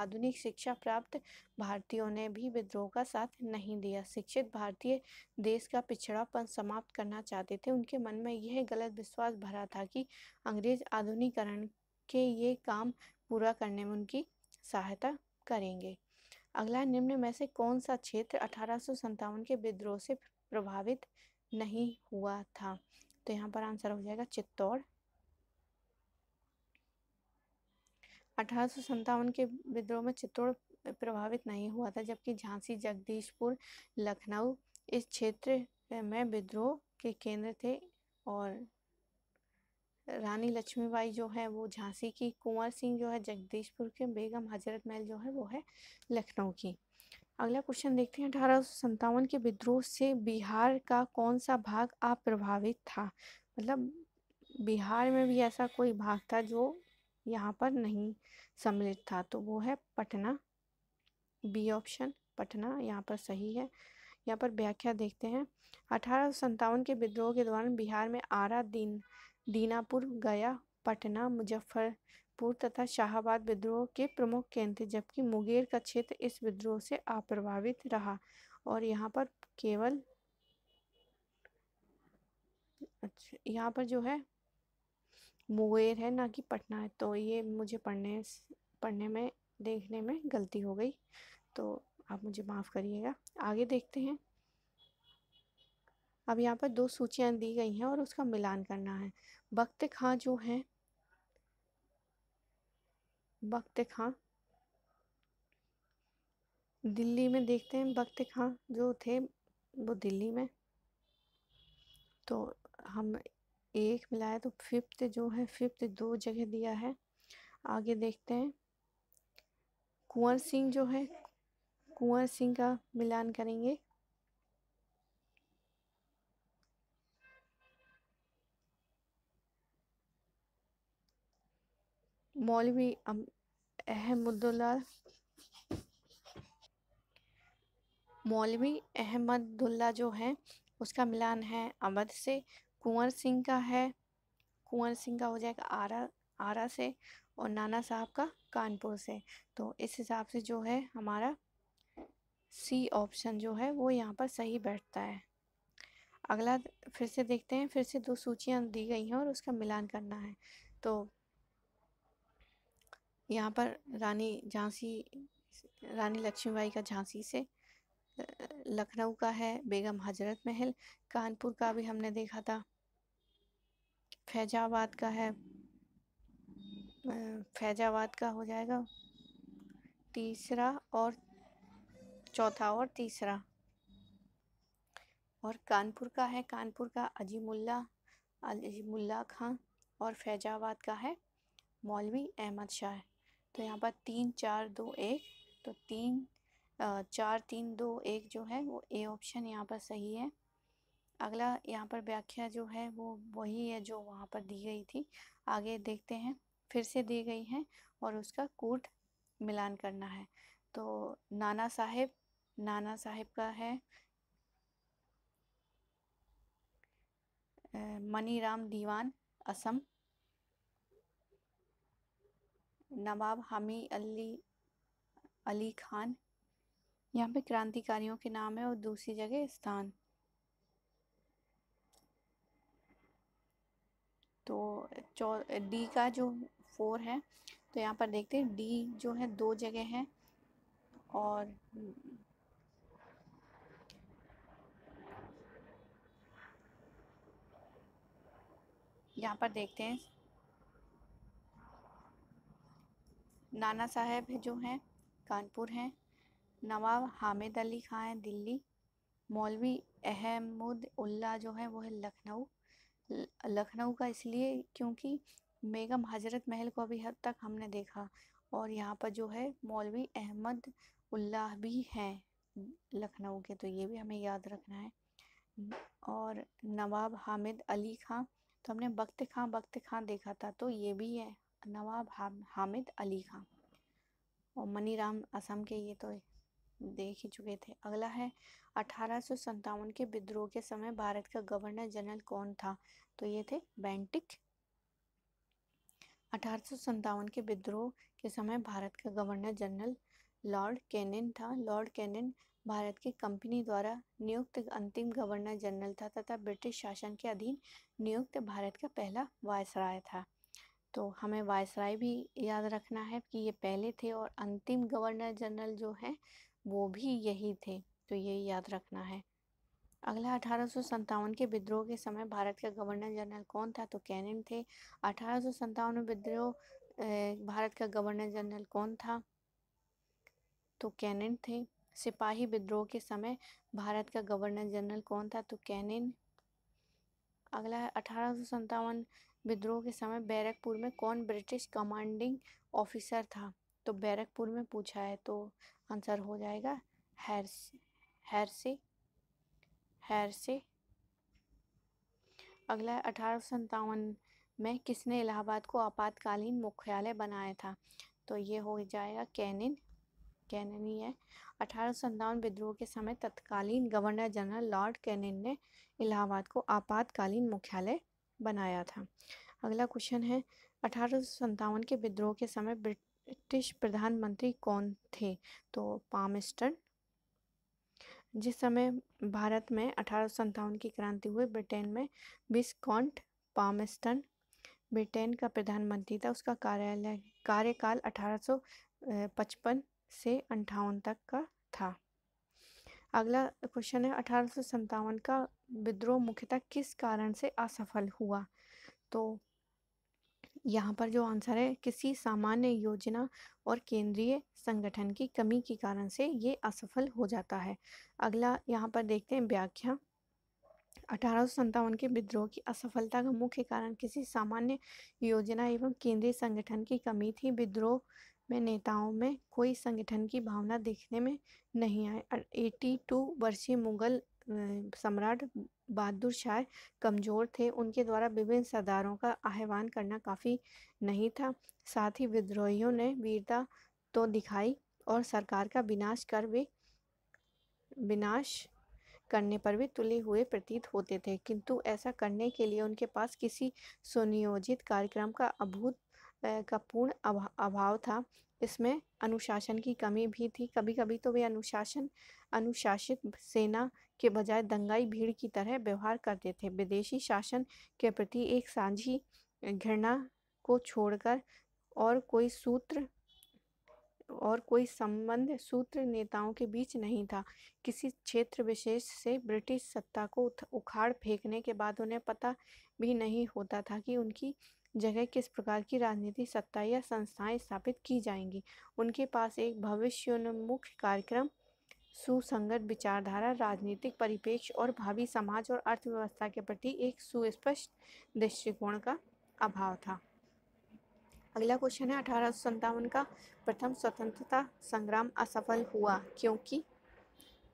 आधुनिक शिक्षा प्राप्त भारतीयों ने भी विद्रोह का साथ नहीं दिया शिक्षित भारतीय देश का पिछड़ापन समाप्त करना चाहते थे उनके मन में यह गलत विश्वास भरा था कि अंग्रेज आधुनिकरण के ये काम पूरा करने में उनकी सहायता करेंगे अगला निम्न में से कौन सा क्षेत्र अठारह के विद्रोह से प्रभावित नहीं हुआ था तो यहाँ पर आंसर हो जाएगा चित्तौड़ अठारह के विद्रोह में चित्तौड़ प्रभावित नहीं हुआ था जबकि झांसी जगदीशपुर लखनऊ इस क्षेत्र में विद्रोह के केंद्र थे और रानी लक्ष्मीबाई जो है वो झांसी की कुंवर सिंह जो है जगदीशपुर के बेगम हजरत महल जो है वो है लखनऊ की अगला क्वेश्चन देखते हैं अठारह के विद्रोह से बिहार का कौन सा भाग अप्रभावित था मतलब बिहार में भी ऐसा कोई भाग था जो यहाँ पर नहीं सम्मिलित था तो वो है पटना बी ऑप्शन पटना यहाँ पर सही है यहाँ पर व्याख्या देखते हैं अठारह के विद्रोह के दौरान बिहार में आरा दीन दीनापुर गया पटना मुजफ्फर पूर्व तथा शाहबाद विद्रोह के प्रमुख केंद्र थे जबकि मुंगेर का क्षेत्र इस विद्रोह से अप्रभावित रहा और यहाँ पर केवल अच्छा यहाँ पर जो है मुंगेर है ना कि पटना है तो ये मुझे पढ़ने पढ़ने में देखने में गलती हो गई तो आप मुझे माफ़ करिएगा आगे देखते हैं अब यहाँ पर दो सूचियाँ दी गई हैं और उसका मिलान करना है वक्त खां जो हैं बख्त खां दिल्ली में देखते हैं बख्त खां जो थे वो दिल्ली में तो हम एक मिलाए तो फिफ्थ जो है फिफ्थ दो जगह दिया है आगे देखते हैं कुंवर सिंह जो है कुंवर सिंह का मिलान करेंगे मौलवी अहमदुल्ला मौलवी अहमदुल्ला जो है उसका मिलान है अवध से कुंवर सिंह का है कुंवर सिंह का हो जाएगा आरा आरा से और नाना साहब का कानपुर से तो इस हिसाब से जो है हमारा सी ऑप्शन जो है वो यहाँ पर सही बैठता है अगला फिर से देखते हैं फिर से दो सूचियाँ दी गई हैं और उसका मिलान करना है तो यहाँ पर रानी झांसी रानी लक्ष्मीबाई का झांसी से लखनऊ का है बेगम हजरत महल कानपुर का भी हमने देखा था फैजाबाद का है फैजाबाद का हो जाएगा तीसरा और चौथा और तीसरा और कानपुर का है कानपुर का अजीमुल्ला अजीमुल्ला खां और फैजाबाद का है मौलवी अहमद शाह तो यहाँ पर तीन चार दो एक तो तीन चार तीन दो एक जो है वो ए ऑप्शन यहाँ पर सही है अगला यहाँ पर व्याख्या जो है वो वही है जो वहाँ पर दी गई थी आगे देखते हैं फिर से दी गई है और उसका कूट मिलान करना है तो नाना साहेब नाना साहेब का है मनीराम दीवान असम नवाब हमी अली अली खान यहाँ पे क्रांतिकारियों के नाम है और दूसरी जगह स्थान तो चौ डी का जो फोर है तो यहाँ पर देखते हैं डी जो है दो जगह है और यहाँ पर देखते हैं नाना साहब जो हैं कानपुर हैं नवाब हामिद अली खां हैं दिल्ली मौलवी अहमद उल्ला जो है वो है लखनऊ लखनऊ का इसलिए क्योंकि बेगम हजरत महल को अभी हद तक हमने देखा और यहाँ पर जो है मौलवी अहमद उल्लाह भी हैं लखनऊ के तो ये भी हमें याद रखना है और नवाब हामिद अली खां तो हमने बख्त खां बख्त खां देखा था तो ये भी है नवाब हामिद अली खां और राम असम के ये तो देख ही चुके थे अगला है अठारह के विद्रोह के समय भारत का गवर्नर जनरल कौन था तो ये थे बैंटिक अठारह के विद्रोह के समय भारत का गवर्नर जनरल लॉर्ड कैनन था लॉर्ड कैनन भारत की कंपनी द्वारा नियुक्त अंतिम गवर्नर जनरल था तथा ब्रिटिश शासन के अधीन नियुक्त भारत का पहला वायसराय था तो हमें वायसराय भी याद रखना है कि ये पहले थे और अंतिम गवर्नर जनरल जो हैं वो भी यही थे तो ये याद रखना है अगला अठारह के विद्रोह के समय भारत का गवर्नर जनरल कौन था तो कैनिन थे अठारह में विद्रोह भारत का गवर्नर जनरल कौन था तो कैनिन थे सिपाही विद्रोह के समय भारत का गवर्नर जनरल कौन था तो कैनिन अगला है अठारह विद्रोह के समय बैरकपुर में कौन ब्रिटिश कमांडिंग ऑफिसर था तो बैरकपुर में पूछा है तो आंसर हो जाएगा हैरसे हैरसे हैरसे अगला है अठारह में किसने इलाहाबाद को आपातकालीन मुख्यालय बनाया था तो ये हो जाएगा कैनिन कैनिन ही है अठारह सत्तावन विद्रोह के समय तत्कालीन गवर्नर जनरल लॉर्ड कैनिन ने इलाहाबाद को आपातकालीन मुख्यालय बनाया था अगला क्वेश्चन है अठारह के विद्रोह के समय ब्रिटिश प्रधानमंत्री कौन थे तो पामिस्टर जिस समय भारत में अठारह की क्रांति हुई ब्रिटेन में बिस्कॉन्ट पामिस्टन ब्रिटेन का प्रधानमंत्री था उसका कार्यालय कार्यकाल अठारह से अंठावन तक का था अगला क्वेश्चन है अठारह का विद्रोह मुख्यतः किस कारण से असफल हुआ तो यहाँ पर जो आंसर है किसी सामान्य योजना और केंद्रीय संगठन की कमी के कारण से ये असफल हो जाता है अगला यहाँ पर देखते हैं व्याख्या अठारह के विद्रोह की असफलता का मुख्य कारण किसी सामान्य योजना एवं केंद्रीय संगठन की कमी थी विद्रोह में नेताओं में कोई संगठन की भावना देखने में नहीं आई एटी टू वर्षीय मुगल सम्राट बहादुर शाह कमज़ोर थे उनके द्वारा विभिन्न सरदारों का आह्वान करना काफ़ी नहीं था साथ ही विद्रोहियों ने वीरता तो दिखाई और सरकार का विनाश कर वे विनाश करने पर भी तुले हुए प्रतीत होते थे किंतु ऐसा करने के लिए उनके पास किसी सुनियोजित कार्यक्रम का अभूत का पूर्ण अभा, अभाव था इसमें अनुशासन की कमी भी थी कभी कभी तो वे अनुशासन अनुशासित सेना के बजाय दंगाई भीड़ की तरह व्यवहार करते थे विदेशी शासन के प्रति एक साझी घृणा को छोड़कर और कोई सूत्र और कोई संबंध सूत्र नेताओं के बीच नहीं था किसी क्षेत्र विशेष से ब्रिटिश सत्ता को उखाड़ फेंकने के बाद उन्हें पता भी नहीं होता था कि उनकी जगह किस प्रकार की राजनीति सत्ता या संस्थाएं स्थापित की जाएंगी उनके पास एक भविष्योन्मुख कार्यक्रम सुसंगत विचारधारा राजनीतिक परिपेक्ष और भावी समाज और अर्थव्यवस्था के प्रति एक सुस्पष्ट दृष्टिकोण का अभाव था अगला क्वेश्चन है अठारह का प्रथम स्वतंत्रता संग्राम असफल हुआ क्योंकि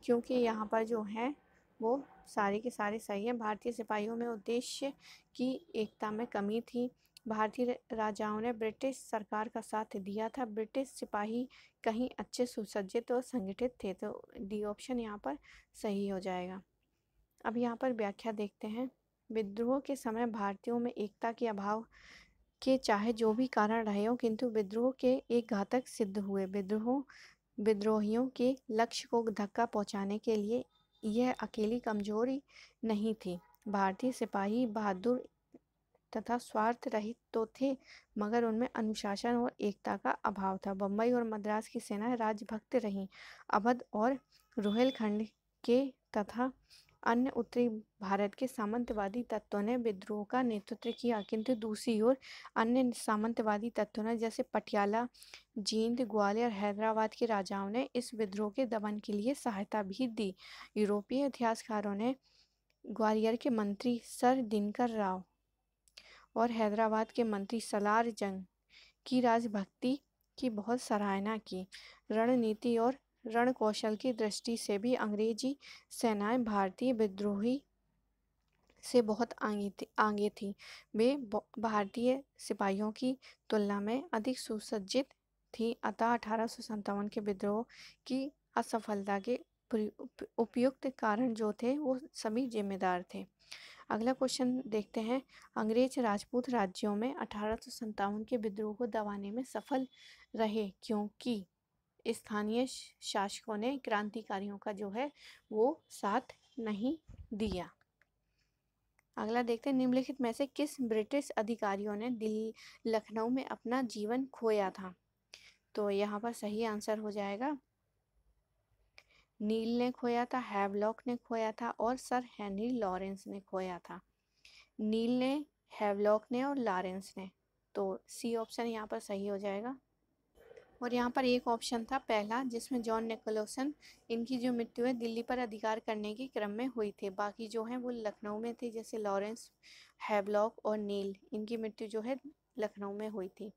क्योंकि यहाँ पर जो है वो सारे के सारे सही हैं भारतीय सिपाहियों में उद्देश्य की एकता में कमी थी भारतीय राजाओं ने ब्रिटिश सरकार का साथ दिया था ब्रिटिश सिपाही कहीं अच्छे सुसज्जित और संगठित थे तो डी ऑप्शन यहाँ पर सही हो जाएगा अब यहाँ पर व्याख्या देखते हैं विद्रोह के समय भारतीयों में एकता के अभाव के चाहे जो भी कारण रहे हो किंतु विद्रोह के एक घातक सिद्ध हुए विद्रोह विद्रोहियों के लक्ष्य को धक्का पहुंचाने के लिए यह अकेली कमजोरी नहीं थी भारतीय सिपाही बहादुर तथा स्वार्थ रहित तो थे मगर उनमें अनुशासन और एकता का अभाव था बम्बई और मद्रास की सेना राजभक्त रहीं अवध और रोहेलखंड के तथा अन्य उत्तरी भारत के सामंतवादी तत्वों ने विद्रोह का नेतृत्व किया किंतु दूसरी ओर अन्य सामंतवादी तत्वों ने जैसे पटियाला जींद ग्वालियर हैदराबाद के राजाओं ने इस विद्रोह के दमन के लिए सहायता भी दी यूरोपीय इतिहासकारों ने ग्वालियर के मंत्री सर दिनकर राव और हैदराबाद के मंत्री सलार जंग की राजभक्ति की बहुत सराहना की रणनीति और रण कौशल की दृष्टि से भी अंग्रेजी सेनाएं भारतीय विद्रोही से बहुत आगे थी आगे थी वे भारतीय सिपाहियों की तुलना में अधिक सुसज्जित थी अतः अठारह के विद्रोह की असफलता के उपयुक्त कारण जो थे वो सभी जिम्मेदार थे अगला क्वेश्चन देखते हैं अंग्रेज राजपूत राज्यों में अठारह के विद्रोह को दबाने में सफल रहे क्योंकि स्थानीय शासकों ने क्रांतिकारियों का जो है वो साथ नहीं दिया अगला देखते हैं निम्नलिखित में से किस ब्रिटिश अधिकारियों ने दिल लखनऊ में अपना जीवन खोया था तो यहाँ पर सही आंसर हो जाएगा नील ने खोया था हैवलॉक ने खोया था और सर हेनरी लॉरेंस ने खोया था नील ने हैवलॉक ने और लॉरेंस ने तो सी ऑप्शन यहाँ पर सही हो जाएगा और यहाँ पर एक ऑप्शन था पहला जिसमें जॉन निकोलसन इनकी जो मृत्यु है दिल्ली पर अधिकार करने के क्रम में हुई थी बाकी जो हैं वो लखनऊ में थे जैसे लॉरेंस हैवलॉक और नील इनकी मृत्यु जो है लखनऊ में हुई थी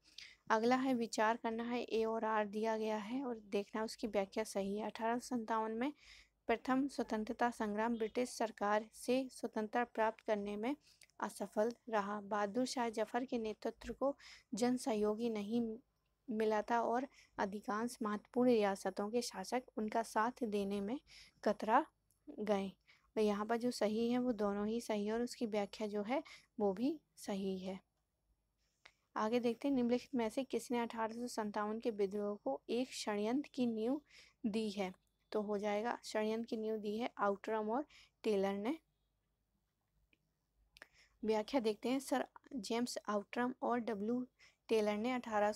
अगला है विचार करना है ए और आर दिया गया है और देखना उसकी व्याख्या सही है अठारह में प्रथम स्वतंत्रता संग्राम ब्रिटिश सरकार से स्वतंत्रता प्राप्त करने में असफल रहा बहादुर शाह जफर के नेतृत्व को जन सहयोगी नहीं मिला था और अधिकांश महत्वपूर्ण रियासतों के शासक उनका साथ देने में कतरा गए तो यहाँ पर जो सही है वो दोनों ही सही है और उसकी व्याख्या जो है वो भी सही है आगे देखते हैं निम्नलिखित में से किसने अठारह के विद्रोह को एक षडयंत्र की नींव दी है तो हो जाएगा षडयंत्र की नींव दी है आउटरम और टेलर ने व्याख्या देखते हैं सर जेम्स आउटरम और डब्ल्यू टेलर ने अठारह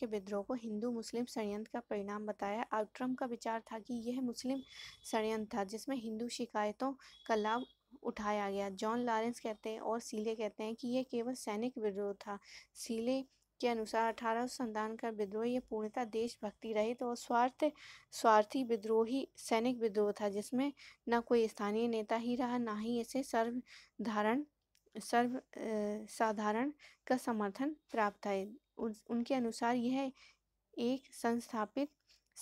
के विद्रोह को हिंदू मुस्लिम षडयंत्र का परिणाम बताया आउटरम का विचार था कि यह मुस्लिम षडयंत्र था जिसमें हिंदू शिकायतों का लाभ उठाया गया जॉन लॉरेंस कहते हैं और सीले कहते हैं कि यह केवल सैनिक विद्रोह था सीले के अनुसार अठारह संतान का विद्रोह यह पूर्णतः देशभक्ति रहित और स्वार्थ स्वार्थी विद्रोही सैनिक विद्रोह था जिसमें न कोई स्थानीय नेता ही रहा ना ही इसे सर्वधारण सर्व साधारण का समर्थन प्राप्त है उनके अनुसार यह एक संस्थापित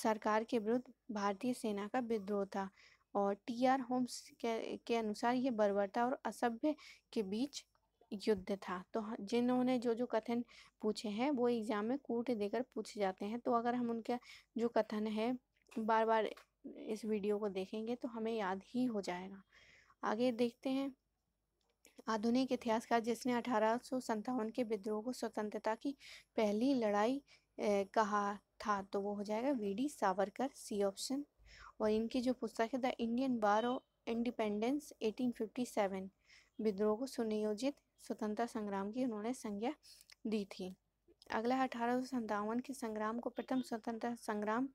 सरकार के विरुद्ध भारतीय सेना का विद्रोह था और टी आर होम्स के, के अनुसार ये बर्बरता और असभ्य के बीच युद्ध था तो जिन्होंने जो जो कथन पूछे हैं वो एग्ज़ाम में कूट देकर पूछे जाते हैं तो अगर हम उनका जो कथन है बार बार इस वीडियो को देखेंगे तो हमें याद ही हो जाएगा आगे देखते हैं आधुनिक इतिहासकार जिसने अठारह के विद्रोह को स्वतंत्रता की पहली लड़ाई कहा था तो वो हो जाएगा V D Savarkar C option और इनकी जो पुस्तक है the Indian war of independence 1857 विद्रोह को सुनियोजित स्वतंत्रता संग्राम की उन्होंने संज्ञा दी थी अगला अठारह के संग्राम को प्रथम स्वतंत्रता संग्राम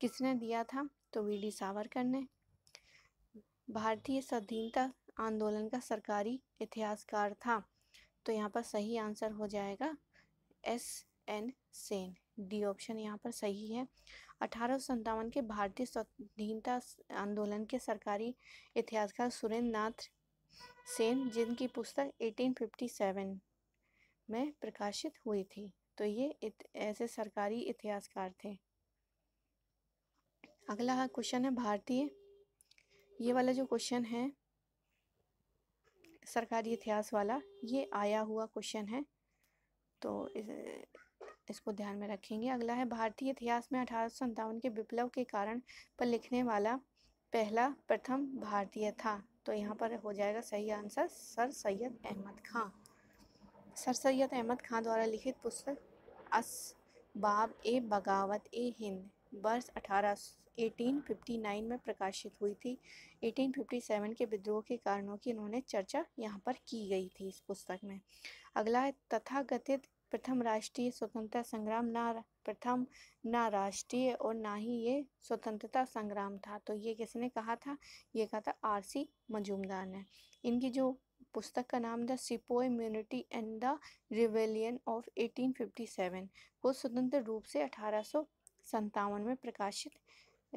किसने दिया था तो वी डी सावरकर ने भारतीय स्वाधीनता आंदोलन का सरकारी इतिहासकार था तो यहाँ पर सही आंसर हो जाएगा S N Sen D option यहाँ पर सही है अठारह के भारतीय स्वाधीनता आंदोलन के सरकारी इतिहासकार सुरेंद्र नाथ सेन जिनकी पुस्तक 1857 में प्रकाशित हुई थी तो ये इत, ऐसे सरकारी इतिहासकार थे अगला क्वेश्चन है भारतीय ये वाला जो क्वेश्चन है सरकारी इतिहास वाला ये आया हुआ क्वेश्चन है तो इसको ध्यान में रखेंगे अगला है भारतीय इतिहास में अठारह के विप्लव के कारण पर लिखने वाला पहला प्रथम भारतीय था तो यहाँ पर हो जाएगा सही answer sir Syed Ahmad Khan sir Syed Ahmad Khan द्वारा लिखित पुस्तक अस बाब ए बगावत ए हिंद वर्ष अठारह नाइन में प्रकाशित हुई थी 1857 के विद्रोह के कारणों की उन्होंने चर्चा यहाँ पर की गई थी इस पुस्तक में अगला है तथागतित प्रथम राष्ट्रीय स्वतंत्रता संग्राम ना प्रथम ना राष्ट्रीय और ना ही ये स्वतंत्रता संग्राम था तो ये किसने कहा था ये कहा था आर सी मजूमदार ने इनकी जो पुस्तक का नाम the sepoy mutiny and the rebellion of 1857 को स्वतंत्र रूप से अठारह में प्रकाशित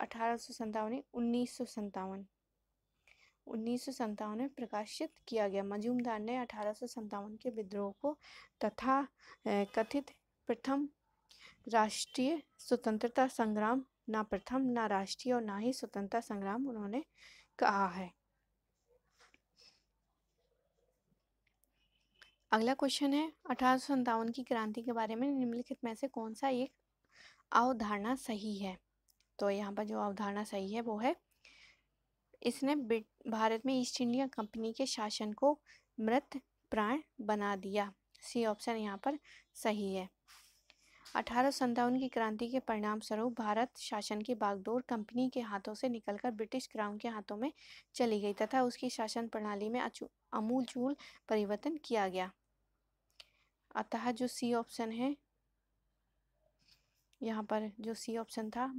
अठारह सौ संतावन उन्नीस सौ संतावन उन्नीस में प्रकाशित किया गया मजूमदार ने अठारह के विद्रोह को तथा कथित प्रथम राष्ट्रीय स्वतंत्रता संग्राम ना प्रथम ना राष्ट्रीय और ना ही स्वतंत्रता संग्राम उन्होंने कहा है अगला क्वेश्चन है अठारह की क्रांति के बारे में निम्नलिखित में से कौन सा एक अवधारणा सही है तो यहाँ पर जो अवधारणा सही है वो है इसने भारत में ईस्ट इंडिया कंपनी के शासन को मृत प्राण बना दिया सी ऑप्शन यहाँ पर सही है अठारह की क्रांति के परिणाम स्वरूप भारत शासन की बागडोर कंपनी के हाथों से निकलकर ब्रिटिश क्राउन के हाथों में चली गई तथा उसकी शासन प्रणाली में अमूलचूल परिवर्तन किया गया अतः जो सी ऑप्शन है यहाँ पर जो सी ऑप्शन था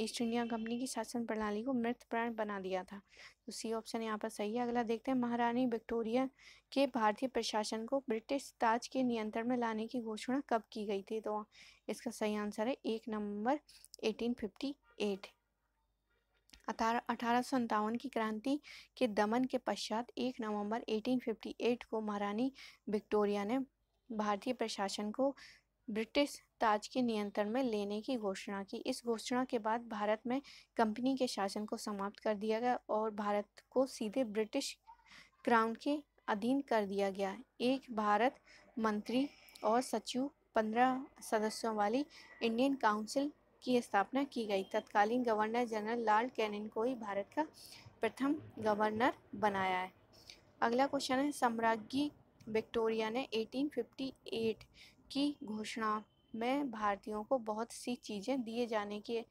ईस्ट इंडिया कंपनी की शासन प्रणाली को मृत प्राण बना दिया था तो सी ऑप्शन यहाँ पर सही है अगला देखते हैं महारानी विक्टोरिया के भारतीय प्रशासन को ब्रिटिश ताज के नियंत्रण में लाने की घोषणा कब की गई थी तो इसका सही आंसर है एक नवंबर 1858 अठारह की क्रांति के दमन के पश्चात एक नवंबर 1858 को महारानी विक्टोरिया ने भारतीय प्रशासन को ब्रिटिश ताज के नियंत्रण में लेने की घोषणा की इस घोषणा के बाद भारत में कंपनी के शासन को समाप्त कर दिया गया और भारत को सीधे ब्रिटिश क्राउन के अधीन कर दिया गया एक भारत मंत्री और सचिव पंद्रह सदस्यों वाली इंडियन काउंसिल की स्थापना की गई तत्कालीन गवर्नर जनरल लाल कैनिन को ही भारत का प्रथम गवर्नर बनाया है अगला क्वेश्चन है सम्राज्ञी विक्टोरिया ने 1858 की घोषणा में भारतीयों को बहुत सी चीज़ें दिए जाने के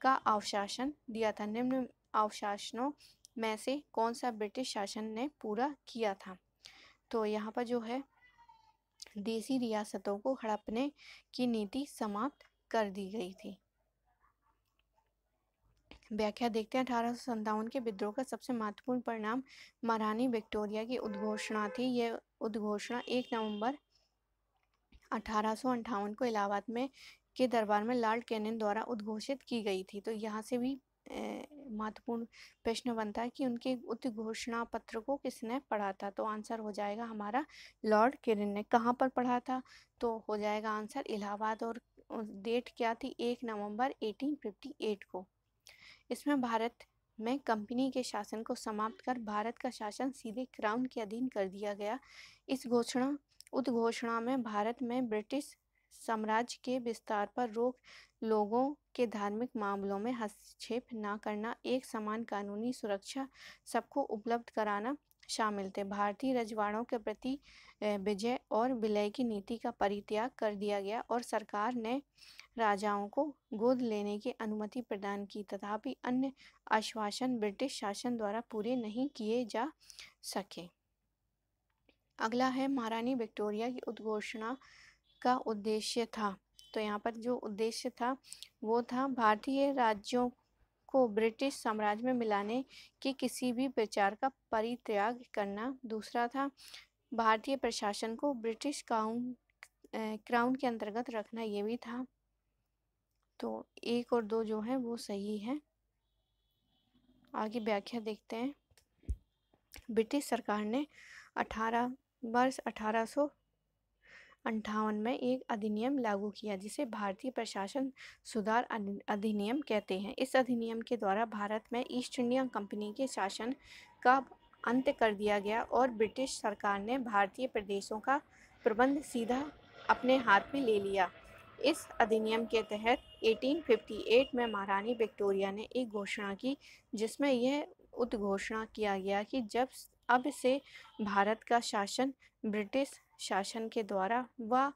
का अवशासन दिया था निम्न अवशासनों में से कौन सा ब्रिटिश शासन ने पूरा किया था तो यहाँ पर जो है देसी रियासतों को हड़पने की नीति समाप्त कर दी गई थी व्याख्या देखते हैं अठारह सौ के विद्रोह का सबसे महत्वपूर्ण परिणाम महारानी विक्टोरिया की उद्घोषणा थी यह उद्घोषणा एक नवंबर अठारह को इलाहाबाद में के दरबार में लाल कैनन द्वारा उद्घोषित की गई थी तो यहाँ से भी महत्वपूर्ण प्रश्न बनता है कि उनके उद्घोषणा पत्र को किसने पढ़ा था तो आंसर हो जाएगा हमारा लॉर्ड किरण ने कहाँ पर पढ़ा था तो हो जाएगा आंसर इलाहाबाद और डेट क्या थी एक नवंबर 1858 को इसमें भारत में कंपनी के शासन को समाप्त कर भारत का शासन सीधे क्राउन के अधीन कर दिया गया इस घोषणा उद्घोषणा में भारत में ब्रिटिश साम्राज्य के विस्तार पर रोक लोगों के धार्मिक मामलों में हस्तक्षेप न करना एक समान कानूनी सुरक्षा सबको उपलब्ध कराना शामिल थे भारतीय रजवाड़ों के प्रति विजय और विलय की नीति का परित्याग कर दिया गया और सरकार ने राजाओं को गोद लेने की अनुमति प्रदान की तथापि अन्य आश्वासन ब्रिटिश शासन द्वारा पूरे नहीं किए जा सके अगला है महारानी विक्टोरिया की उद्घोषणा का उद्देश्य था तो यहाँ पर जो उद्देश्य था वो था भारतीय राज्यों को ब्रिटिश साम्राज्य में मिलाने के किसी भी प्रचार का परित्याग करना दूसरा था भारतीय प्रशासन को ब्रिटिश काउन क्राउन के अंतर्गत रखना ये भी था तो एक और दो जो है वो सही है आगे व्याख्या देखते हैं ब्रिटिश सरकार ने अठारह वर्ष अठारह अंठावन में एक अधिनियम लागू किया जिसे भारतीय प्रशासन सुधार अधिनियम कहते हैं इस अधिनियम के द्वारा भारत में ईस्ट इंडिया कंपनी के शासन का अंत कर दिया गया और ब्रिटिश सरकार ने भारतीय प्रदेशों का प्रबंध सीधा अपने हाथ में ले लिया इस अधिनियम के तहत 1858 में महारानी विक्टोरिया ने एक घोषणा की जिसमें यह उद्घोषणा किया गया कि जब अब से भारत का शासन ब्रिटिश शासन के द्वारा व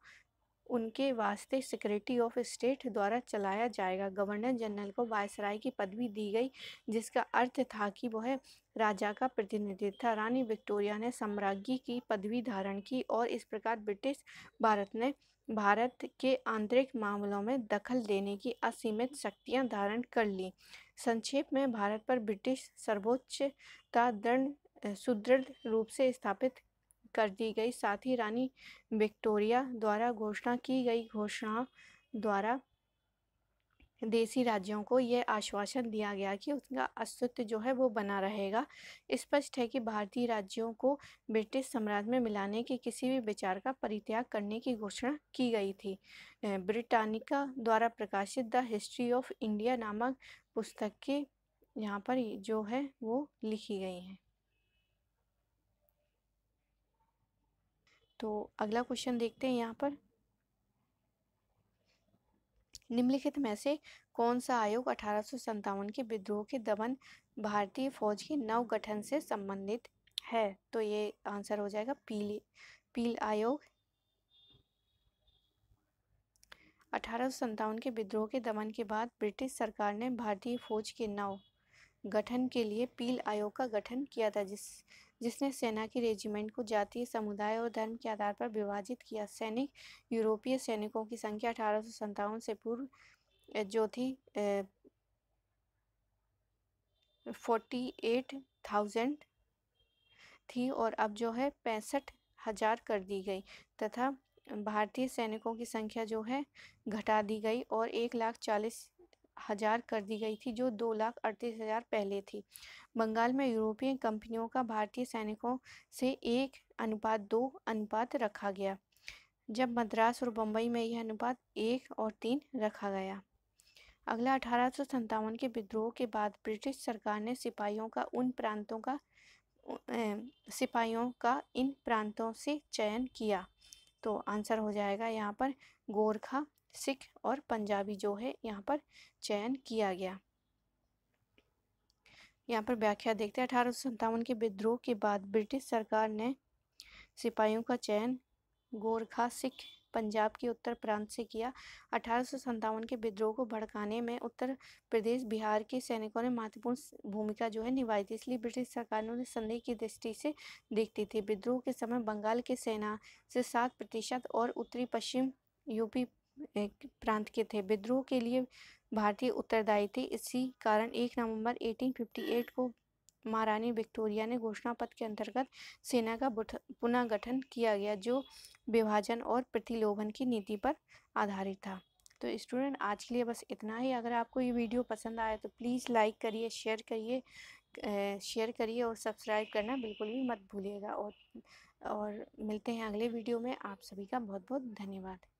उनके वास्ते सेक्रेटरी ऑफ स्टेट द्वारा चलाया जाएगा गवर्नर जनरल को वायसराय की पदवी दी गई जिसका अर्थ था कि वह राजा का प्रतिनिधि था रानी विक्टोरिया ने सम्राज्ञी की पदवी धारण की और इस प्रकार ब्रिटिश भारत ने भारत के आंतरिक मामलों में दखल देने की असीमित शक्तियां धारण कर ली संक्षेप में भारत पर ब्रिटिश सर्वोच्चता दंड सुदृढ़ रूप से स्थापित कर दी गई साथ ही रानी विक्टोरिया द्वारा घोषणा की गई घोषणा द्वारा देसी राज्यों को यह आश्वासन दिया गया कि उनका अस्तित्व जो है वो बना रहेगा स्पष्ट है कि भारतीय राज्यों को ब्रिटिश साम्राज्य में मिलाने के किसी भी विचार का परित्याग करने की घोषणा की गई थी ब्रिटानिका द्वारा प्रकाशित द हिस्ट्री ऑफ इंडिया नामक पुस्तक के यहाँ पर जो है वो लिखी गई हैं तो अगला क्वेश्चन देखते हैं यहाँ पर निम्नलिखित में से कौन सा आयोग अठारह के विद्रोह के दमन भारतीय फौज के नवगठन से संबंधित है तो ये आंसर हो जाएगा पील पील आयोग अठारह के विद्रोह के दमन के बाद ब्रिटिश सरकार ने भारतीय फौज के नव गठन के लिए पील आयोग का गठन किया था जिस जिसने सेना की रेजिमेंट को जातीय समुदाय और धर्म के आधार पर विभाजित किया सैनिक यूरोपीय सैनिकों की संख्या अठारह से पूर्व जो थी फोर्टी एट थाउजेंड थी और अब जो है पैंसठ हजार कर दी गई तथा भारतीय सैनिकों की संख्या जो है घटा दी गई और एक लाख चालीस हज़ार कर दी गई थी जो दो लाख अड़तीस हज़ार पहले थी बंगाल में यूरोपीय कंपनियों का भारतीय सैनिकों से एक अनुपात दो अनुपात रखा गया जब मद्रास और बम्बई में यह अनुपात एक और तीन रखा गया अगला अठारह के विद्रोह के बाद ब्रिटिश सरकार ने सिपाहियों का उन प्रांतों का सिपाहियों का इन प्रांतों से चयन किया तो आंसर हो जाएगा यहाँ पर गोरखा सिख और पंजाबी जो है यहाँ पर चयन किया गया यहाँ पर व्याख्या देखते हैं अठारह के विद्रोह के बाद ब्रिटिश सरकार ने सिपाहियों का चयन गोरखा सिख पंजाब के उत्तर प्रांत से किया अठारह के विद्रोह को भड़काने में उत्तर प्रदेश बिहार के सैनिकों ने महत्वपूर्ण भूमिका जो है निभाई थी इसलिए ब्रिटिश सरकार ने उन्हें संदेह की दृष्टि से देखती थी विद्रोह के समय बंगाल के सेना से सात प्रतिशत और उत्तरी पश्चिम यूपी प्रांत के थे विद्रोह के लिए भारतीय उत्तरदायी थे इसी कारण एक नवंबर 1858 को महारानी विक्टोरिया ने घोषणा पत्र के अंतर्गत सेना का पुनर्गठन किया गया जो विभाजन और प्रतिलोभन की नीति पर आधारित था तो स्टूडेंट आज के लिए बस इतना ही अगर आपको ये वीडियो पसंद आया तो प्लीज़ लाइक करिए शेयर करिए शेयर करिए और सब्सक्राइब करना बिल्कुल भी मत भूलिएगा और और मिलते हैं अगले वीडियो में आप सभी का बहुत बहुत धन्यवाद